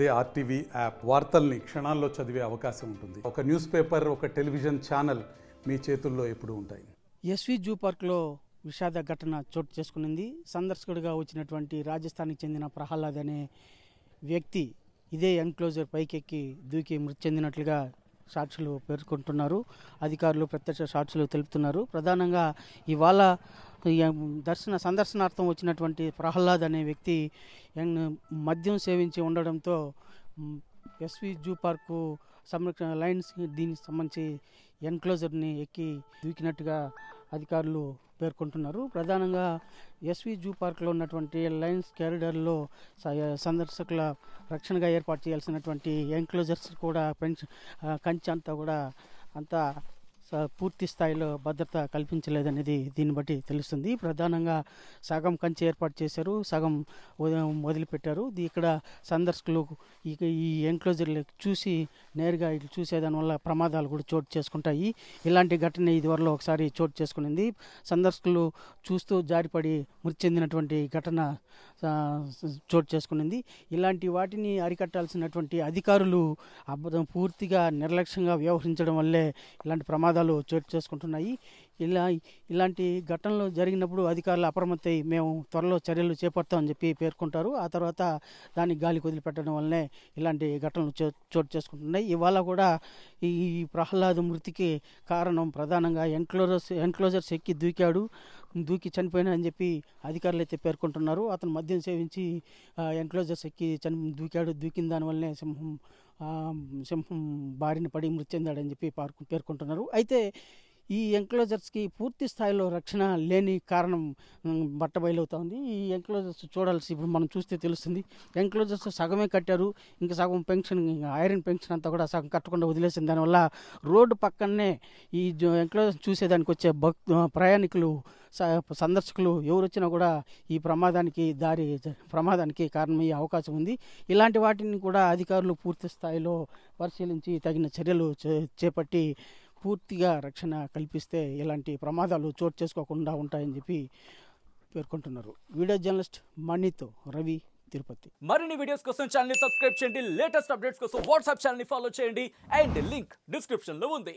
అదే RTV app వార్తల్ని క్షణాల్లో చదివే అవకాశం ఉంటుంది ఒక న్యూస్ పేపర్ ఒక టెలివిజన్ ఛానల్ మీ చేతుల్లో ఎప్పుడు ఉంటాయి ఎస్వి జూ పార్క్లో విషాద ఘటన చోటు చేసుకునింది సందర్శకుడిగా వచ్చినటువంటి రాజస్థాన్కి చెందిన ప్రహ్లాద్ అనే వ్యక్తి ఇదే ఎంక్లోజర్ పైకెక్కి దూకి మృతి చెందినట్లుగా సాక్షులు పేర్కొంటున్నారు అధికారులు ప్రత్యక్ష సాక్షులు తెలుపుతున్నారు ప్రధానంగా ఇవాళ దర్శన సందర్శనార్థం వచ్చినటువంటి ప్రహ్లాద్ అనే వ్యక్తి మద్యం సేవించి ఉండడంతో ఎస్వి జూ పార్కు సంరక్షణ లైన్స్ దీనికి సంబంధించి ఎన్క్లోజర్ని ఎక్కి దూకినట్టుగా అధికారులు పేర్కొంటున్నారు ప్రధానంగా ఎస్వి జూ పార్క్లో ఉన్నటువంటి లయన్స్ క్యారిడర్లో సందర్శకుల రక్షణగా ఏర్పాటు చేయాల్సినటువంటి ఎంక్లోజర్స్ కూడా పెంచ కంచి అంతా కూడా అంతా పూర్తి స్థాయిలో భద్రత కల్పించలేదనేది దీన్ని బట్టి తెలుస్తుంది ప్రధానంగా సగం కంచి ఏర్పాటు చేశారు సగం వదిలిపెట్టారు ఇక్కడ సందర్శకులు ఈ ఎన్క్లోజర్లు చూసి నేరుగా ఇటు చూసేదాని వల్ల ప్రమాదాలు కూడా చోటు చేసుకుంటాయి ఇలాంటి ఘటన ఇదివరలో ఒకసారి చోటు చేసుకునింది సందర్శకులు చూస్తూ జారిపడి మృతి చెందినటువంటి ఘటన చోటు చేసుకునింది ఇలాంటి వాటిని అరికట్టాల్సినటువంటి అధికారులు అబద్ధం పూర్తిగా నిర్లక్ష్యంగా వ్యవహరించడం వల్లే ఇలాంటి ప్రమాదాలు సంఘాలు చోటు చేసుకుంటున్నాయి ఇలా ఇలాంటి ఘటనలు జరిగినప్పుడు అధికారులు అప్రమత్తై మేము త్వరలో చర్యలు చేపడతామని చెప్పి పేర్కొంటారు ఆ తర్వాత దాన్ని గాలి వదిలిపెట్టడం వల్లనే ఇలాంటి ఘటనలు చోటు చేసుకుంటున్నాయి ఇవాళ కూడా ఈ ప్రహ్లాద్ మృతికి కారణం ప్రధానంగా ఎన్క్లోజర్స్ ఎన్క్లోజర్స్ ఎక్కి దూకాడు దూకి చనిపోయినా అని చెప్పి అధికారులు అయితే పేర్కొంటున్నారు అతను మద్యం సేవించి ఎన్క్లోజర్స్ ఎక్కి చని దూకాడు దూకిన దానివల్లనే సింహం సింహం బారిన పడి మృతి చెందాడని చెప్పి పేర్కొంటున్నారు అయితే ఈ ఎంక్లోజర్స్కి పూర్తి స్థాయిలో రక్షణ లేని కారణం బట్టబయలవుతోంది ఈ ఎంక్లోజర్స్ చూడాల్సి ఇప్పుడు మనం చూస్తే తెలుస్తుంది ఎంక్లోజర్స్ సగమే కట్టారు ఇంకా సగం పెన్షన్ ఐరన్ పెన్షన్ అంతా కూడా సగం కట్టకుండా వదిలేసింది దానివల్ల రోడ్డు పక్కనే ఈ ఎంక్లోజర్స్ చూసేదానికి వచ్చే భక్ ప్రయాణికులు సందర్శకులు ఎవరు వచ్చినా కూడా ఈ ప్రమాదానికి దారి ప్రమాదానికి కారణమయ్యే అవకాశం ఉంది ఇలాంటి వాటిని కూడా అధికారులు పూర్తి స్థాయిలో పరిశీలించి తగిన చర్యలు చేపట్టి పూర్తిగా రక్షణ కల్పిస్తే ఇలాంటి ప్రమాదాలు చోటు చేసుకోకుండా ఉంటాయని చెప్పి పేర్కొంటున్నారు వీడియో జర్నలిస్ట్ మణితో రవి తిరుపతి మరిన్ని వీడియోస్ కోసం ఛానల్ సబ్స్క్రైబ్ చేయండి లేటెస్ట్ అప్డేట్స్ కోసం వాట్సాప్ ఛానల్ ఫాలో చేయండి అండ్ లింక్ డిస్క్రిప్షన్ లో ఉంది